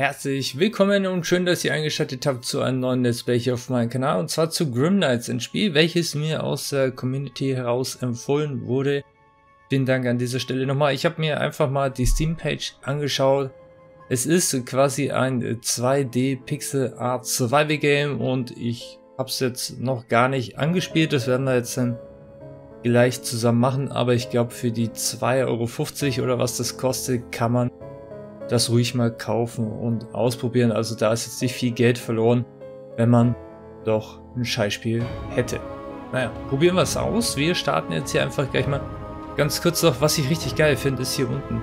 Herzlich willkommen und schön, dass ihr eingeschaltet habt zu einem neuen Let's Play hier auf meinem Kanal und zwar zu Grim Knights, ein Spiel, welches mir aus der Community heraus empfohlen wurde. Vielen Dank an dieser Stelle nochmal. Ich habe mir einfach mal die Steam-Page angeschaut. Es ist quasi ein 2D Pixel Art Survival Game und ich habe es jetzt noch gar nicht angespielt. Das werden wir jetzt dann gleich zusammen machen, aber ich glaube für die 2,50 Euro oder was das kostet, kann man das ruhig mal kaufen und ausprobieren. Also da ist jetzt nicht viel Geld verloren, wenn man doch ein Scheißspiel hätte. Naja, probieren wir es aus. Wir starten jetzt hier einfach gleich mal ganz kurz noch, was ich richtig geil finde, ist hier unten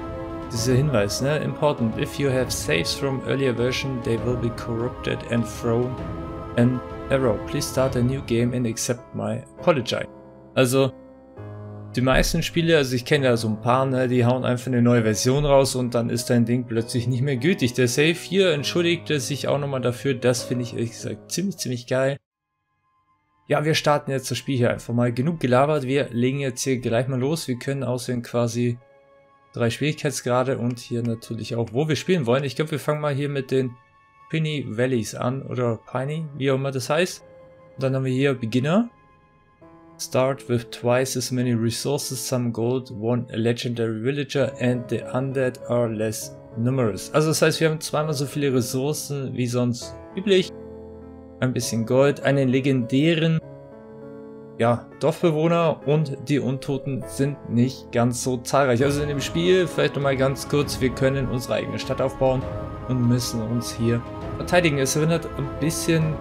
dieser Hinweis, ne? Important. If you have saves from earlier version, they will be corrupted and thrown an error. Please start a new game and accept my apology. Also, die meisten Spiele, also ich kenne ja so ein paar, ne, die hauen einfach eine neue Version raus und dann ist dein Ding plötzlich nicht mehr gültig. Der Save hier entschuldigte sich auch nochmal dafür, das finde ich ehrlich gesagt ziemlich, ziemlich geil. Ja, wir starten jetzt das Spiel hier einfach mal. Genug gelabert, wir legen jetzt hier gleich mal los. Wir können außerdem quasi drei Schwierigkeitsgrade und hier natürlich auch, wo wir spielen wollen. Ich glaube, wir fangen mal hier mit den Pinny Valleys an oder Piney, wie auch immer das heißt. Und dann haben wir hier Beginner. Start with twice as many resources, some gold, one legendary villager and the undead are less numerous. Also das heißt, wir haben zweimal so viele Ressourcen wie sonst üblich. Ein bisschen Gold, einen legendären ja, Dorfbewohner und die Untoten sind nicht ganz so zahlreich. Also in dem Spiel, vielleicht nochmal ganz kurz, wir können unsere eigene Stadt aufbauen und müssen uns hier verteidigen. Es erinnert ein bisschen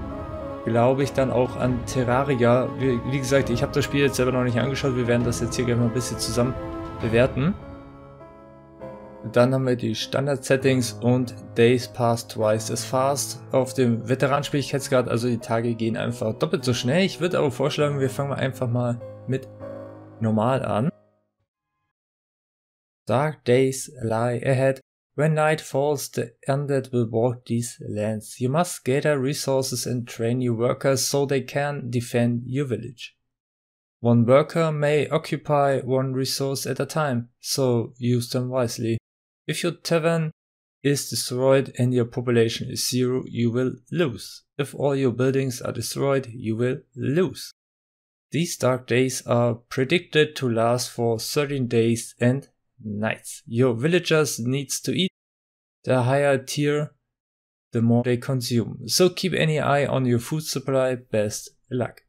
glaube ich, dann auch an Terraria. Wie, wie gesagt, ich habe das Spiel jetzt selber noch nicht angeschaut. Wir werden das jetzt hier gleich mal ein bisschen zusammen bewerten. Dann haben wir die Standard-Settings und Days Pass Twice as Fast auf dem Veteran-Schwierigkeitsgrad. Also die Tage gehen einfach doppelt so schnell. Ich würde aber vorschlagen, wir fangen einfach mal mit normal an. Dark Days Lie Ahead. When night falls, the undead will walk these lands. You must gather resources and train your workers so they can defend your village. One worker may occupy one resource at a time, so use them wisely. If your tavern is destroyed and your population is zero, you will lose. If all your buildings are destroyed, you will lose. These dark days are predicted to last for 13 days and nights. Your villagers needs to eat. The higher tier, the more they consume. So keep any eye on your food supply. Best luck.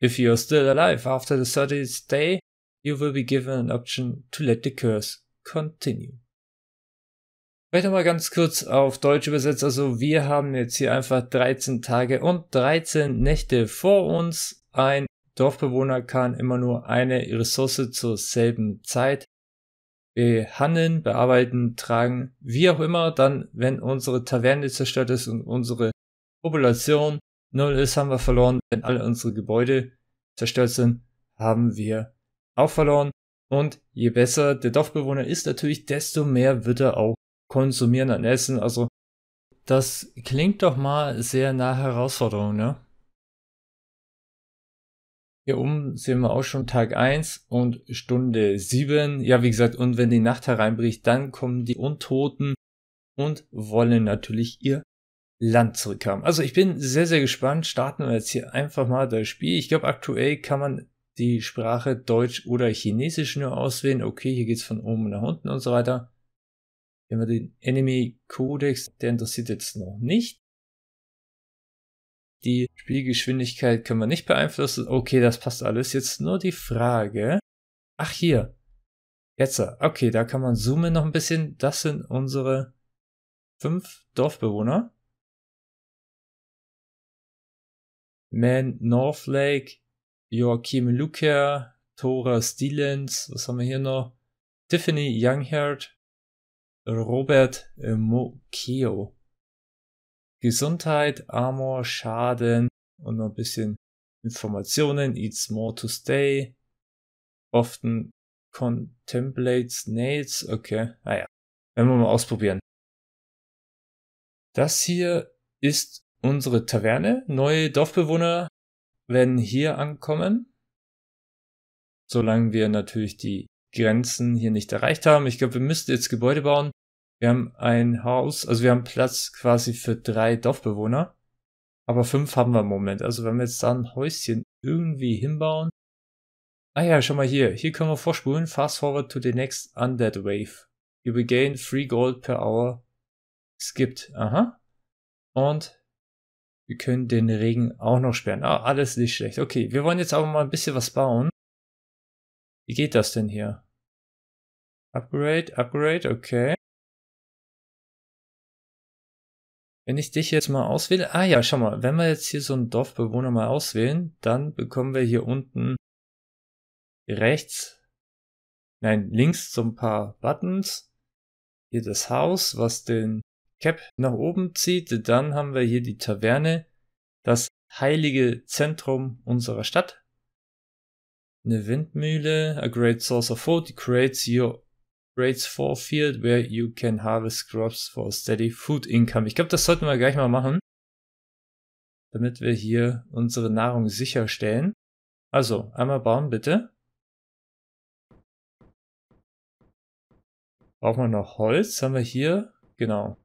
If you are still alive after the 30th day, you will be given an option to let the curse continue. Vielleicht nochmal ganz kurz auf Deutsch übersetzt. Also wir haben jetzt hier einfach 13 Tage und 13 Nächte vor uns. Ein Dorfbewohner kann immer nur eine Ressource zur selben Zeit behandeln, bearbeiten, tragen, wie auch immer, dann, wenn unsere Taverne zerstört ist und unsere Population null ist, haben wir verloren. Wenn alle unsere Gebäude zerstört sind, haben wir auch verloren. Und je besser der Dorfbewohner ist natürlich, desto mehr wird er auch konsumieren an Essen. Also das klingt doch mal sehr nach Herausforderung, ne? Hier oben sehen wir auch schon Tag 1 und Stunde 7. Ja, wie gesagt, und wenn die Nacht hereinbricht, dann kommen die Untoten und wollen natürlich ihr Land zurückhaben. Also ich bin sehr, sehr gespannt. Starten wir jetzt hier einfach mal das Spiel. Ich glaube, aktuell kann man die Sprache Deutsch oder Chinesisch nur auswählen. Okay, hier geht's von oben nach unten und so weiter. Hier haben wir den Enemy Codex, der interessiert jetzt noch nicht. Die Spielgeschwindigkeit können wir nicht beeinflussen. Okay, das passt alles. Jetzt nur die Frage. Ach, hier. Jetzt. Okay, da kann man zoomen noch ein bisschen. Das sind unsere fünf Dorfbewohner. Man, Northlake, Joachim Luker, Tora Stevens, was haben wir hier noch? Tiffany Youngheart, Robert äh, Mokio. Gesundheit, Armor, Schaden und noch ein bisschen Informationen. Eats more to stay. Often contemplates nails. Okay, naja. Ah werden wir mal ausprobieren. Das hier ist unsere Taverne. Neue Dorfbewohner werden hier ankommen. Solange wir natürlich die Grenzen hier nicht erreicht haben. Ich glaube, wir müssten jetzt Gebäude bauen. Wir haben ein Haus, also wir haben Platz quasi für drei Dorfbewohner. Aber fünf haben wir im Moment. Also wenn wir jetzt da ein Häuschen irgendwie hinbauen. Ah ja, schau mal hier. Hier können wir vorspulen. Fast forward to the next undead wave. You will gain three gold per hour. Skipped. Aha. Und wir können den Regen auch noch sperren. Ah, alles nicht schlecht. Okay, wir wollen jetzt aber mal ein bisschen was bauen. Wie geht das denn hier? Upgrade, upgrade, okay. Wenn ich dich jetzt mal auswähle, ah ja, schau mal, wenn wir jetzt hier so einen Dorfbewohner mal auswählen, dann bekommen wir hier unten rechts, nein, links so ein paar Buttons. Hier das Haus, was den Cap nach oben zieht. Dann haben wir hier die Taverne, das heilige Zentrum unserer Stadt. Eine Windmühle, a great source of food, creates your Grades 4 Field, where you can harvest crops for a steady food income. Ich glaube, das sollten wir gleich mal machen, damit wir hier unsere Nahrung sicherstellen. Also, einmal bauen bitte. Brauchen wir noch Holz? Haben wir hier? Genau.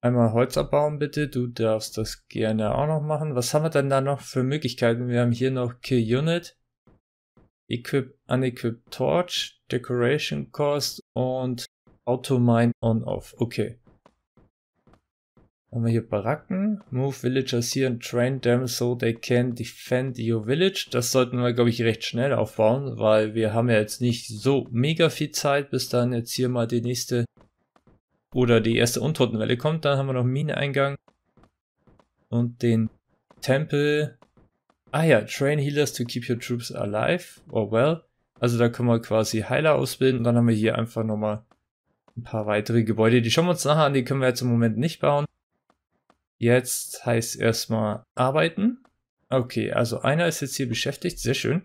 Einmal Holz abbauen bitte. Du darfst das gerne auch noch machen. Was haben wir denn da noch für Möglichkeiten? Wir haben hier noch Kill Unit. Equip, Unequip Torch, Decoration Cost und Auto Mine On Off. Okay. haben wir hier Baracken. Move Villagers here and train them so they can defend your village. Das sollten wir, glaube ich, recht schnell aufbauen, weil wir haben ja jetzt nicht so mega viel Zeit, bis dann jetzt hier mal die nächste oder die erste Untotenwelle kommt. Dann haben wir noch Mineneingang und den Tempel Ah ja, Train Healers to keep your troops alive or well. Also da können wir quasi Heiler ausbilden. dann haben wir hier einfach nochmal ein paar weitere Gebäude. Die schauen wir uns nachher an, die können wir jetzt im Moment nicht bauen. Jetzt heißt erstmal arbeiten. Okay, also einer ist jetzt hier beschäftigt, sehr schön.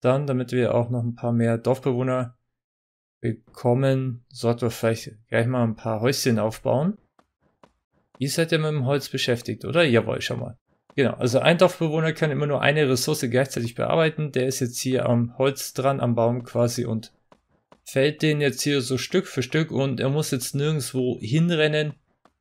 Dann, damit wir auch noch ein paar mehr Dorfbewohner bekommen, sollten wir vielleicht gleich mal ein paar Häuschen aufbauen. Ihr seid ja mit dem Holz beschäftigt, oder? Jawohl, schau mal. Genau, also ein Dorfbewohner kann immer nur eine Ressource gleichzeitig bearbeiten. Der ist jetzt hier am Holz dran, am Baum quasi und fällt den jetzt hier so Stück für Stück und er muss jetzt nirgendwo hinrennen.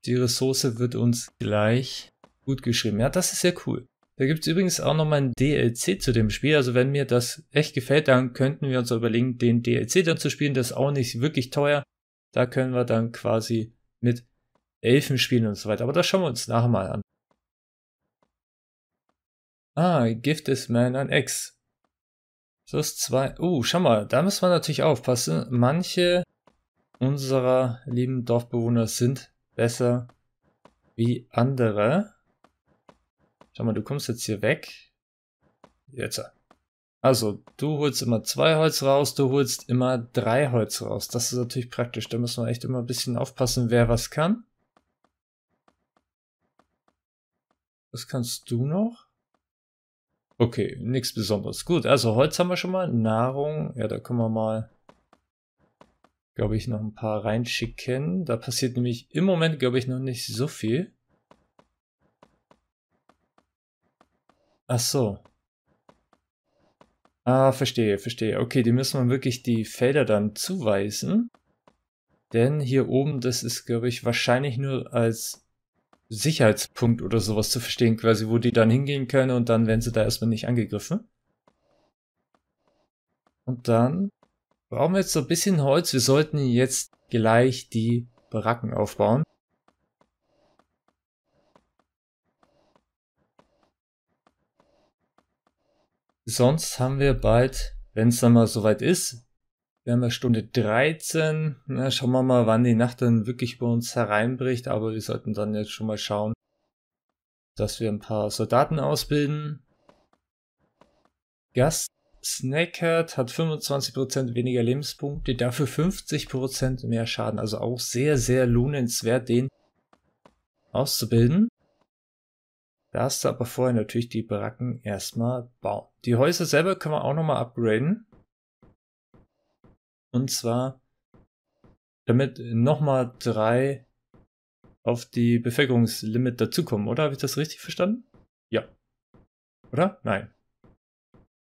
Die Ressource wird uns gleich gut geschrieben. Ja, das ist sehr cool. Da gibt es übrigens auch nochmal ein DLC zu dem Spiel. Also wenn mir das echt gefällt, dann könnten wir uns überlegen, den DLC dann zu spielen. Das ist auch nicht wirklich teuer. Da können wir dann quasi mit Elfen spielen und so weiter. Aber das schauen wir uns nachher mal an. Ah, Gift ist Man an X. ist zwei. Uh, schau mal, da müssen wir natürlich aufpassen. Manche unserer lieben Dorfbewohner sind besser wie andere. Schau mal, du kommst jetzt hier weg. Jetzt. Also, du holst immer zwei Holz raus, du holst immer drei Holz raus. Das ist natürlich praktisch. Da müssen wir echt immer ein bisschen aufpassen, wer was kann. Was kannst du noch? Okay, nichts Besonderes. Gut, also Holz haben wir schon mal. Nahrung, ja, da können wir mal, glaube ich, noch ein paar reinschicken. Da passiert nämlich im Moment, glaube ich, noch nicht so viel. Ach so. Ah, verstehe, verstehe. Okay, die müssen wir wirklich die Felder dann zuweisen. Denn hier oben, das ist, glaube ich, wahrscheinlich nur als Sicherheitspunkt oder sowas zu verstehen, quasi, wo die dann hingehen können und dann werden sie da erstmal nicht angegriffen. Und dann brauchen wir jetzt so ein bisschen Holz. Wir sollten jetzt gleich die Baracken aufbauen. Sonst haben wir bald, wenn es dann mal soweit ist, wir haben ja Stunde 13. Na, ne? schauen wir mal, wann die Nacht dann wirklich bei uns hereinbricht. Aber wir sollten dann jetzt schon mal schauen, dass wir ein paar Soldaten ausbilden. Gast Snackert hat 25% weniger Lebenspunkte, dafür 50% mehr Schaden. Also auch sehr, sehr lohnenswert, den auszubilden. Da hast du aber vorher natürlich die Baracken erstmal bauen. Die Häuser selber können wir auch nochmal upgraden. Und zwar, damit nochmal drei auf die Bevölkerungslimit dazukommen, oder? Habe ich das richtig verstanden? Ja. Oder? Nein.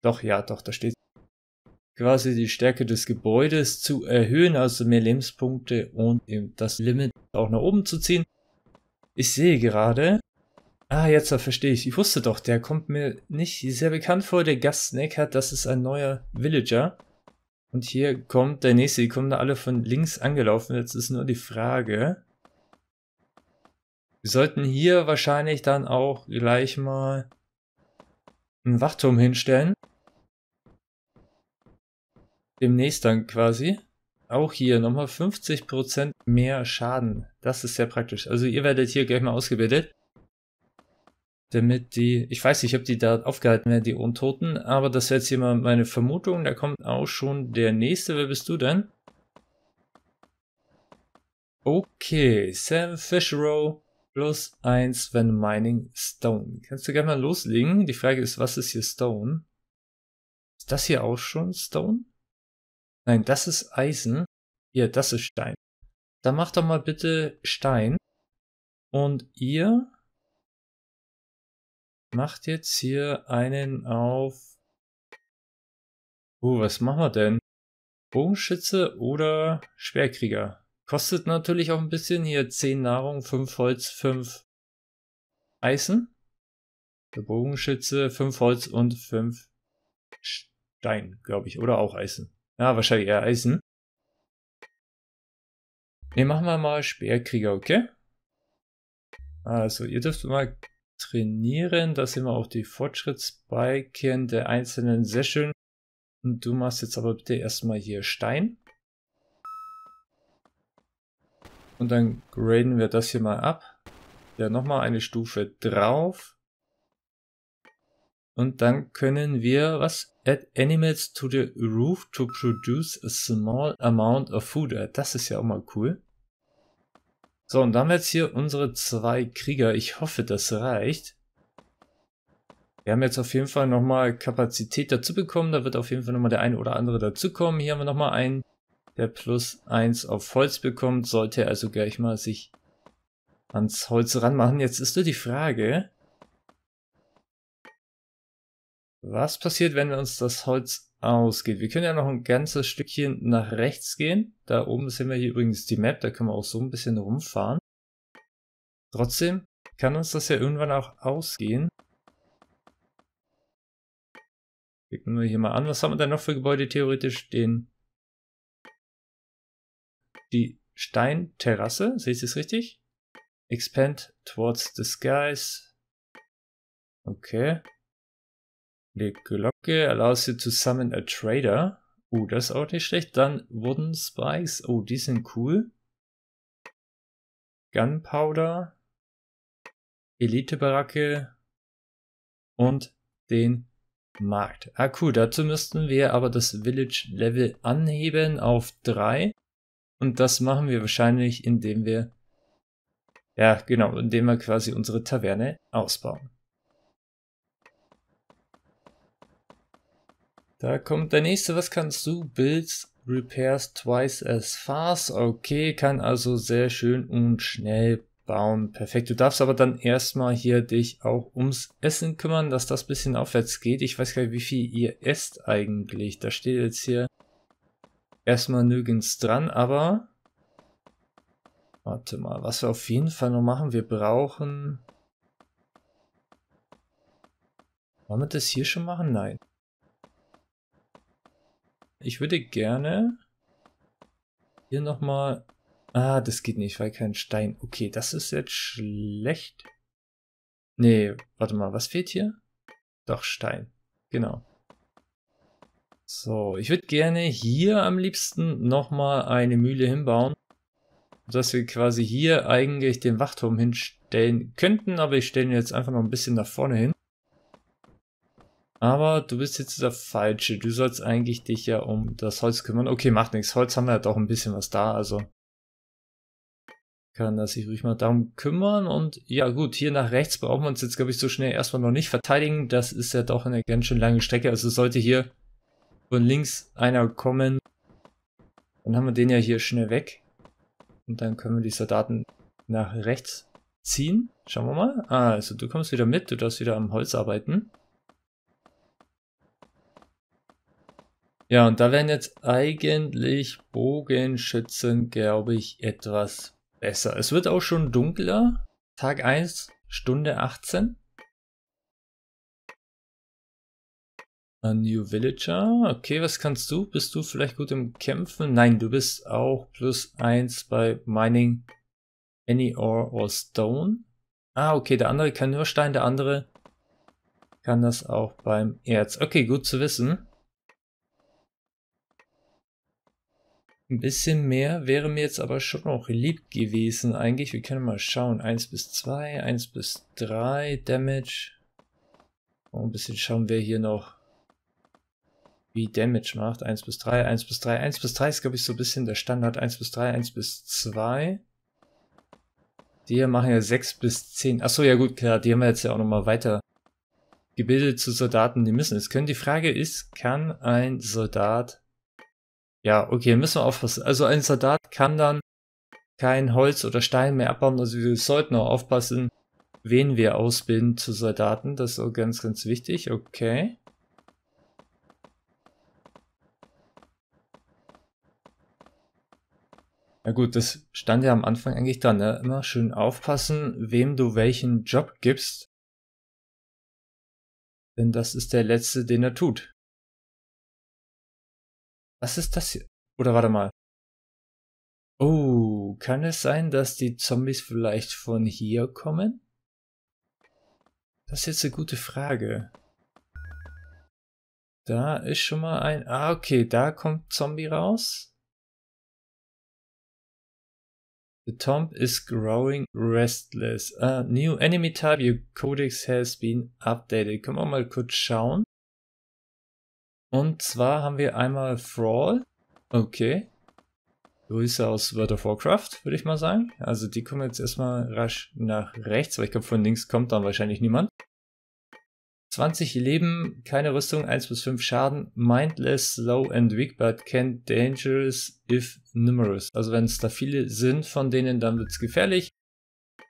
Doch, ja, doch, da steht quasi die Stärke des Gebäudes zu erhöhen, also mehr Lebenspunkte und eben das Limit auch nach oben zu ziehen. Ich sehe gerade, ah, jetzt verstehe ich, ich wusste doch, der kommt mir nicht sehr bekannt vor, der Gast Gastnecker, das ist ein neuer Villager. Und hier kommt der nächste. Die kommen da alle von links angelaufen. Jetzt ist nur die Frage. Wir sollten hier wahrscheinlich dann auch gleich mal einen Wachturm hinstellen. Demnächst dann quasi. Auch hier nochmal 50% mehr Schaden. Das ist sehr praktisch. Also ihr werdet hier gleich mal ausgebildet damit die, ich weiß nicht, ob die da aufgehalten werden, die Untoten, aber das wäre jetzt hier mal meine Vermutung, da kommt auch schon der nächste. Wer bist du denn? Okay, Sam Fisherow plus 1, wenn Mining Stone. Kannst du gerne mal loslegen? Die Frage ist, was ist hier Stone? Ist das hier auch schon Stone? Nein, das ist Eisen. Hier, das ist Stein. Dann mach doch mal bitte Stein. Und ihr macht jetzt hier einen auf. Oh, was machen wir denn? Bogenschütze oder Schwerkrieger? Kostet natürlich auch ein bisschen hier 10 Nahrung, 5 Holz, 5 Eisen. Der Bogenschütze, 5 Holz und 5 Stein, glaube ich. Oder auch Eisen. Ja, wahrscheinlich eher Eisen. Ne, machen wir mal Speerkrieger, okay? Also, ihr dürft mal trainieren. Da sehen wir auch die Fortschrittsbalken der einzelnen Session. Und du machst jetzt aber bitte erstmal hier Stein. Und dann graden wir das hier mal ab. Ja, nochmal eine Stufe drauf. Und dann können wir was? Add animals to the roof to produce a small amount of food. Das ist ja auch mal cool. So, und dann haben wir jetzt hier unsere zwei Krieger. Ich hoffe, das reicht. Wir haben jetzt auf jeden Fall nochmal Kapazität dazu bekommen. Da wird auf jeden Fall nochmal der eine oder andere dazukommen. Hier haben wir nochmal einen, der plus eins auf Holz bekommt. Sollte er also gleich mal sich ans Holz ranmachen. Jetzt ist nur die Frage, was passiert, wenn wir uns das Holz ausgeht. Wir können ja noch ein ganzes Stückchen nach rechts gehen. Da oben sehen wir hier übrigens die Map, da können wir auch so ein bisschen rumfahren. Trotzdem kann uns das ja irgendwann auch ausgehen. Gucken wir hier mal an, was haben wir denn noch für Gebäude theoretisch Den Die Steinterrasse, sehe ich das richtig? Expand towards the skies. Okay, eine Glocke allows you to summon a trader. Oh, das ist auch nicht schlecht. Dann Wooden Spikes. Oh, die sind cool. Gunpowder. Elite-Baracke. Und den Markt. Ah, cool. Dazu müssten wir aber das Village-Level anheben auf 3. Und das machen wir wahrscheinlich, indem wir... Ja, genau, indem wir quasi unsere Taverne ausbauen. Da kommt der nächste. Was kannst du? Builds repairs twice as fast. Okay, kann also sehr schön und schnell bauen. Perfekt. Du darfst aber dann erstmal hier dich auch ums Essen kümmern, dass das bisschen aufwärts geht. Ich weiß gar nicht, wie viel ihr esst eigentlich. Da steht jetzt hier erstmal nirgends dran, aber warte mal, was wir auf jeden Fall noch machen, wir brauchen... Wollen wir das hier schon machen? Nein ich würde gerne hier nochmal... Ah, das geht nicht, weil kein Stein. Okay, das ist jetzt schlecht. Nee, warte mal, was fehlt hier? Doch, Stein. Genau. So, ich würde gerne hier am liebsten nochmal eine Mühle hinbauen. Dass wir quasi hier eigentlich den Wachturm hinstellen könnten, aber ich stelle ihn jetzt einfach noch ein bisschen nach vorne hin. Aber du bist jetzt der Falsche. Du sollst eigentlich dich ja um das Holz kümmern. Okay, macht nichts. Holz haben wir ja doch ein bisschen was da, also kann das sich ruhig mal darum kümmern. Und ja gut, hier nach rechts brauchen wir uns jetzt, glaube ich, so schnell erstmal noch nicht verteidigen. Das ist ja doch eine ganz schön lange Strecke. Also sollte hier von links einer kommen, dann haben wir den ja hier schnell weg. Und dann können wir die Soldaten nach rechts ziehen. Schauen wir mal. Ah, also du kommst wieder mit, du darfst wieder am Holz arbeiten. Ja, und da wären jetzt eigentlich Bogenschützen, glaube ich, etwas besser. Es wird auch schon dunkler. Tag 1, Stunde 18. A new Villager. Okay, was kannst du? Bist du vielleicht gut im Kämpfen? Nein, du bist auch plus 1 bei Mining Any Ore or Stone. Ah, okay, der andere kann nur Stein, der andere kann das auch beim Erz. Okay, gut zu wissen. Ein bisschen mehr wäre mir jetzt aber schon noch lieb gewesen eigentlich. Wir können mal schauen. 1 bis 2, 1 bis 3 Damage. Und ein bisschen schauen, wir hier noch wie Damage macht. 1 bis 3, 1 bis 3. 1 bis 3 ist, glaube ich, so ein bisschen der Standard. 1 bis 3, 1 bis 2. Die hier machen ja 6 bis 10. Achso, ja gut, klar, die haben wir jetzt ja auch nochmal weiter gebildet zu Soldaten, die müssen. Es können. Die Frage ist, kann ein Soldat ja, okay, müssen wir aufpassen. Also ein Soldat kann dann kein Holz oder Stein mehr abbauen. Also wir sollten auch aufpassen, wen wir ausbilden zu Soldaten. Das ist auch ganz, ganz wichtig. Okay. Na gut, das stand ja am Anfang eigentlich dran. Ne? Immer schön aufpassen, wem du welchen Job gibst. Denn das ist der letzte, den er tut. Was ist das hier? Oder warte mal. Oh, kann es sein, dass die Zombies vielleicht von hier kommen? Das ist jetzt eine gute Frage. Da ist schon mal ein... Ah, okay, da kommt Zombie raus. The tomb is growing restless. A ah, new enemy type, your codex has been updated. Können wir mal kurz schauen. Und zwar haben wir einmal Thrall. Okay. Grüße aus World of Warcraft, würde ich mal sagen. Also die kommen jetzt erstmal rasch nach rechts, weil ich glaube von links kommt dann wahrscheinlich niemand. 20 Leben, keine Rüstung, 1 bis 5 Schaden, mindless, slow and weak, but can dangerous if numerous. Also wenn es da viele sind von denen, dann wird es gefährlich.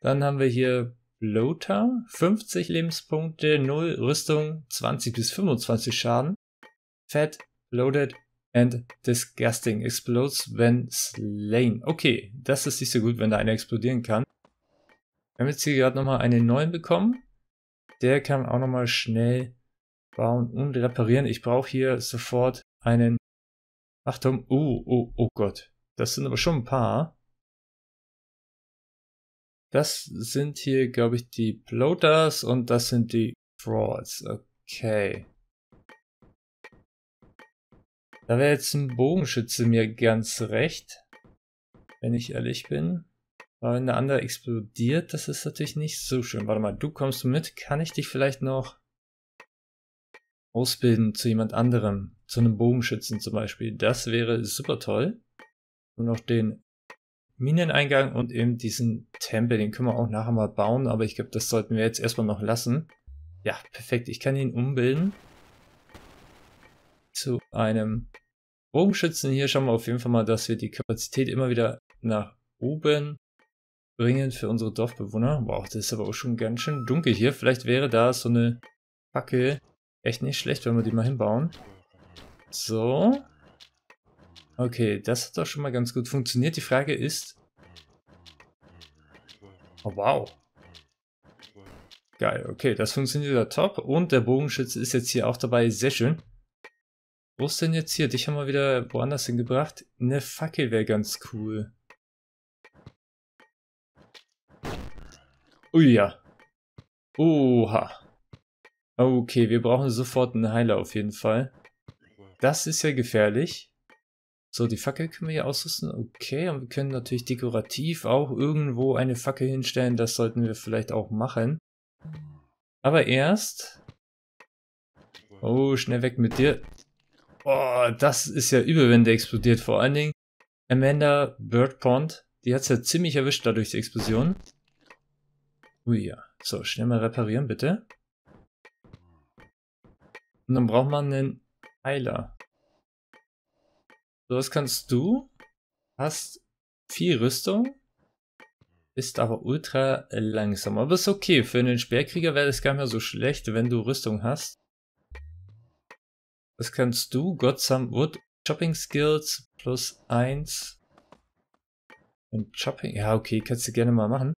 Dann haben wir hier Bloater, 50 Lebenspunkte, 0 Rüstung, 20 bis 25 Schaden. Fat, loaded and disgusting. Explodes when slain. Okay, das ist nicht so gut, wenn da einer explodieren kann. Wir haben jetzt hier gerade nochmal einen neuen bekommen. Der kann auch nochmal schnell bauen und reparieren. Ich brauche hier sofort einen... Achtung, oh, oh, oh Gott. Das sind aber schon ein paar. Das sind hier, glaube ich, die Bloaters und das sind die Frauds. Okay. Da wäre jetzt ein Bogenschütze mir ganz recht, wenn ich ehrlich bin. Aber wenn der andere explodiert, das ist natürlich nicht so schön. Warte mal, du kommst mit, kann ich dich vielleicht noch ausbilden zu jemand anderem? Zu einem Bogenschützen zum Beispiel. Das wäre super toll. Und noch den Mineneingang und eben diesen Tempel, den können wir auch nachher mal bauen, aber ich glaube, das sollten wir jetzt erstmal noch lassen. Ja, perfekt, ich kann ihn umbilden zu einem Bogenschützen. Hier schauen wir auf jeden Fall mal, dass wir die Kapazität immer wieder nach oben bringen für unsere Dorfbewohner. Boah, das ist aber auch schon ganz schön dunkel hier. Vielleicht wäre da so eine Fackel echt nicht schlecht, wenn wir die mal hinbauen. So. Okay, das hat doch schon mal ganz gut funktioniert. Die Frage ist... Oh, wow. Geil, okay, das funktioniert ja top. Und der Bogenschütze ist jetzt hier auch dabei. Sehr schön. Wo ist denn jetzt hier? Dich haben wir wieder woanders hingebracht. Eine Fackel wäre ganz cool. Ui ja. Oha. Okay, wir brauchen sofort einen Heiler auf jeden Fall. Das ist ja gefährlich. So, die Fackel können wir hier ausrüsten. Okay, und wir können natürlich dekorativ auch irgendwo eine Fackel hinstellen. Das sollten wir vielleicht auch machen. Aber erst... Oh, schnell weg mit dir. Oh, das ist ja übel, wenn der explodiert. Vor allen Dingen Amanda Birdpond, die hat es ja ziemlich erwischt dadurch, die Explosion. Ui, ja. So, schnell mal reparieren, bitte. Und dann braucht man einen Heiler. So, was kannst du? Hast viel Rüstung, Ist aber ultra langsam. Aber ist okay, für einen Speerkrieger wäre das gar nicht mehr so schlecht, wenn du Rüstung hast. Was kannst du? Got some wood. Chopping Skills plus 1. Und Chopping. Ja, okay, kannst du gerne mal machen.